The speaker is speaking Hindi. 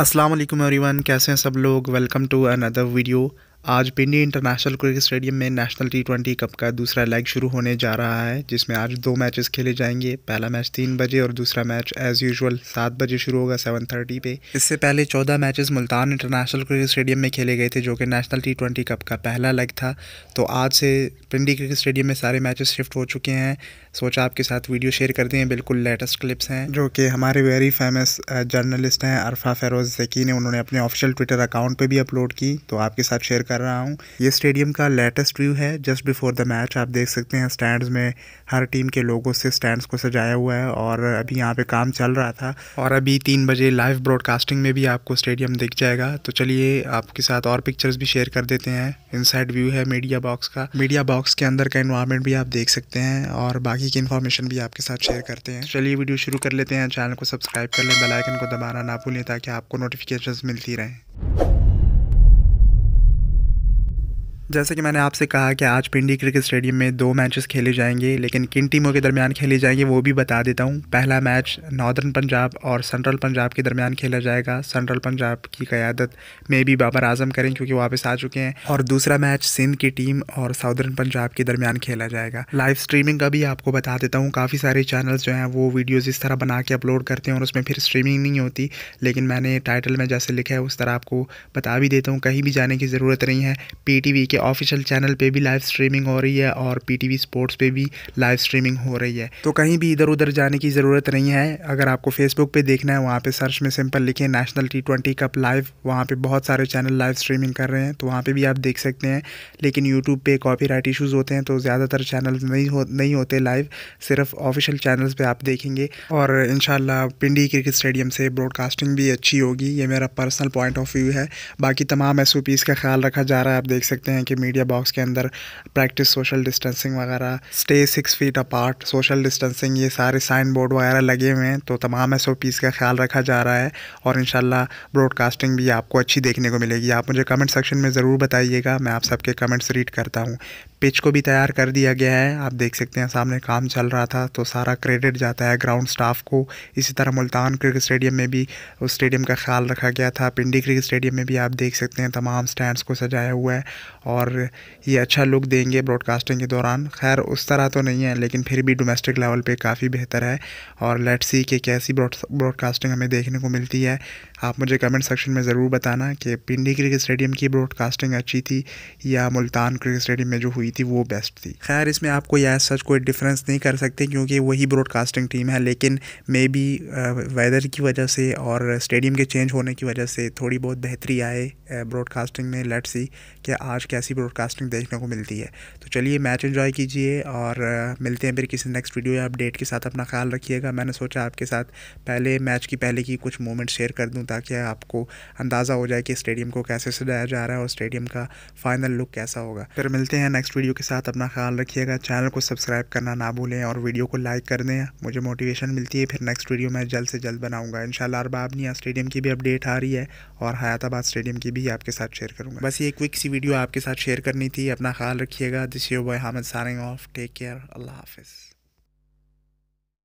असलम एवरी वन कैसे हैं सब लोग वेलकम टू अनदर वीडियो आज पिंडी इंटरनेशनल क्रिकेट स्टेडियम में नेशनल टी ट्वेंटी कप का दूसरा लेग शुरू होने जा रहा है जिसमें आज दो मैचेस खेले जाएंगे पहला मैच तीन बजे और दूसरा मैच एज यूजुअल सात बजे शुरू होगा सेवन थर्टी पे इससे पहले चौदह matches Multan international cricket stadium में खेले गए थे जो कि नेशनल टी ट्वेंटी कप का पहला लेग था तो आज से पिंडी क्रिकेट स्टेडियम में सारे मैचेस शिफ्ट हो चुके हैं सोचा आपके साथ वीडियो शेयर कर दें बिल्कुल लेटेस्ट क्लिप्स हैं जो कि हमारे वेरी फेमस जर्नलिस्ट हैं अरफा फ़ेरोज़ जकी ने उन्होंने अपने ऑफिशियल ट्विटर अकाउंट पर भी अपलोड की तो आपके साथ शेयर कर रहा हूँ ये स्टेडियम का लेटेस्ट व्यू है जस्ट बिफोर द मैच आप देख सकते हैं स्टैंड्स में हर टीम के लोगों से स्टैंड्स को सजाया हुआ है और अभी यहाँ पे काम चल रहा था और अभी तीन बजे लाइव ब्रॉडकास्टिंग में भी आपको स्टेडियम दिख जाएगा तो चलिए आपके साथ और पिक्चर्स भी शेयर कर देते हैं इनसाइड व्यू है मीडिया बॉक्स का मीडिया बॉक्स के अंदर का इन्वायरमेंट भी आप देख सकते हैं और बाकी की इन्फॉर्मेशन भी आपके साथ शेयर करते हैं चलिए वीडियो शुरू कर लेते हैं चैनल को सब्सक्राइब कर लें बेलाइकन को दबाना ना भूलें ताकि आपको नोटिफिकेशन मिलती रहें जैसे कि मैंने आपसे कहा कि आज पिंडी क्रिकेट स्टेडियम में दो मैचेस खेले जाएंगे लेकिन किन टीमों के दरमियान खेले जाएंगे वो भी बता देता हूँ पहला मैच नॉर्दर्न पंजाब और सेंट्रल पंजाब के दरमियान खेला जाएगा सेंट्रल पंजाब की क़्यादत में भी बाबर आजम करें क्योंकि वापस आ चुके हैं और दूसरा मैच सिंध की टीम और साउदर्न पंजाब के दरमियान खेला जाएगा लाइव स्ट्रीमिंग का भी आपको बता देता हूँ काफ़ी सारे चैनल्स जो हैं वो वीडियोज़ इस तरह बना के अपलोड करते हैं और उसमें फिर स्ट्रीमिंग नहीं होती लेकिन मैंने टाइटल में जैसे लिखा है उस तरह आपको बता भी देता हूँ कहीं भी जाने की ज़रूरत नहीं है पी के ऑफिशियल चैनल पे भी लाइव स्ट्रीमिंग हो रही है और पीटीवी स्पोर्ट्स पे भी लाइव स्ट्रीमिंग हो रही है तो कहीं भी इधर उधर जाने की ज़रूरत नहीं है अगर आपको फेसबुक पे देखना है वहाँ पे सर्च में सिंपल लिखें national T twenty cup live वहाँ पे बहुत सारे चैनल लाइव स्ट्रीमिंग कर रहे हैं तो वहाँ पर भी आप देख सकते हैं लेकिन यूट्यूब पर कॉपी इशूज़ होते हैं तो ज़्यादातर चैनल नहीं हो नहीं होते लाइव सिर्फ ऑफिशियल चैनल्स पर आप देखेंगे और इन पिंडी क्रिकेट स्टेडियम से ब्रॉडकास्टिंग भी अच्छी होगी ये मेरा पर्सनल पॉइंट ऑफ व्यू है बाकी तमाम एस का ख्याल रखा जा रहा है आप देख सकते हैं कि कि मीडिया बॉक्स के अंदर प्रैक्टिस सोशल डिस्टेंसिंग वगैरह stay six feet apart social distancing ये सारे साइन बोर्ड वगैरह लगे हुए हैं तो तमाम एस ओ का ख्याल रखा जा रहा है और इन ब्रॉडकास्टिंग भी आपको अच्छी देखने को मिलेगी आप मुझे कमेंट सेक्शन में ज़रूर बताइएगा मैं आप सबके कमेंट्स रीड करता हूँ पिच को भी तैयार कर दिया गया है आप देख सकते हैं सामने काम चल रहा था तो सारा क्रेडिट जाता है ग्राउंड स्टाफ को इसी तरह मुल्तान क्रिकेट स्टेडियम में भी उस स्टेडियम का ख्याल रखा गया था पिंडी क्रिकेट स्टेडियम में भी आप देख सकते हैं तमाम स्टैंड्स को सजाया हुआ है और ये अच्छा लुक देंगे ब्रॉडकास्टिंग के दौरान खैर उस तरह तो नहीं है लेकिन फिर भी डोमेस्टिक लेवल पर काफ़ी बेहतर है और लेट्स सी कि कैसी ब्रॉडकास्टिंग हमें देखने को मिलती है आप मुझे कमेंट सेक्शन में ज़रूर बताना कि पिंडी क्रिकेट स्टेडियम की ब्रॉडकास्टिंग अच्छी थी या मुल्तान क्रिकेट स्टेडियम में जो हुई थी वो बेस्ट थी खैर इसमें आप कोई ऐसा सच कोई डिफरेंस नहीं कर सकते क्योंकि वही ब्रॉडकास्टिंग टीम है लेकिन मे बी वेदर की वजह से और स्टेडियम के चेंज होने की वजह से थोड़ी बहुत बेहतरी आए ब्रॉडकास्टिंग में लेट सी कि आज कैसी ब्रॉडकास्टिंग देखने को मिलती है तो चलिए मैच इन्जॉय कीजिए और मिलते हैं फिर किसी नेक्स्ट वीडियो या अपडेट के साथ अपना ख्याल रखिएगा मैंने सोचा आपके साथ पहले मैच की पहले की कुछ मोमेंट शेयर कर दूँ ताकि आपको अंदाज़ा हो जाए कि स्टेडियम को कैसे सजाया जा रहा है और स्टेडियम का फाइनल लुक कैसा होगा फिर मिलते हैं नेक्स्ट वीडियो के साथ अपना ख्याल रखिएगा चैनल को सब्सक्राइब करना ना भूलें और वीडियो को लाइक कर दें मुझे मोटिवेशन मिलती है फिर नेक्स्ट वीडियो मैं जल्द से जल्द बनाऊँगा इन अरबाबनिया स्टेडियम की भी अपडेट आ रही है और हयाताबाद स्टेडियम की भी आपके साथ शेयर करूँगा बस ये क्विक सी वीडियो आपके साथ शेयर करनी थी अपना ख्याल रखिएगा this you boy Hamad signing off take care अल्लाह हाफिज़